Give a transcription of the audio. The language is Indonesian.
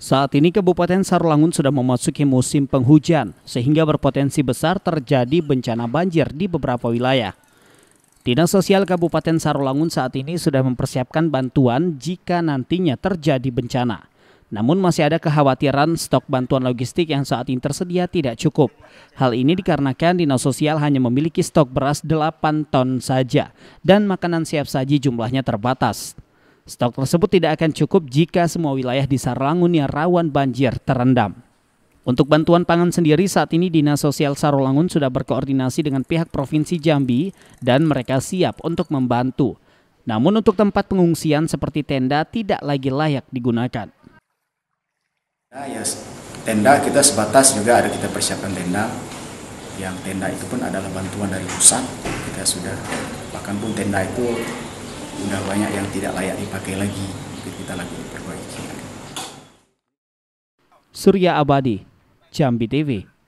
Saat ini Kabupaten Sarulangun sudah memasuki musim penghujan sehingga berpotensi besar terjadi bencana banjir di beberapa wilayah. Dinas Sosial Kabupaten Sarulangun saat ini sudah mempersiapkan bantuan jika nantinya terjadi bencana. Namun masih ada kekhawatiran stok bantuan logistik yang saat ini tersedia tidak cukup. Hal ini dikarenakan Dinas Sosial hanya memiliki stok beras 8 ton saja dan makanan siap saji jumlahnya terbatas. Stok tersebut tidak akan cukup jika semua wilayah di Sarolangun yang rawan banjir terendam. Untuk bantuan pangan sendiri saat ini Dinas Sosial Sarolangun sudah berkoordinasi dengan pihak Provinsi Jambi dan mereka siap untuk membantu. Namun untuk tempat pengungsian seperti tenda tidak lagi layak digunakan. Nah, ya, tenda kita sebatas juga ada kita persiapkan tenda. Yang tenda itu pun adalah bantuan dari pusat. Kita sudah bahkan pun tenda itu udah banyak yang tidak layak dipakai lagi kita lagi perbaiki Surya Abadi Jambi TV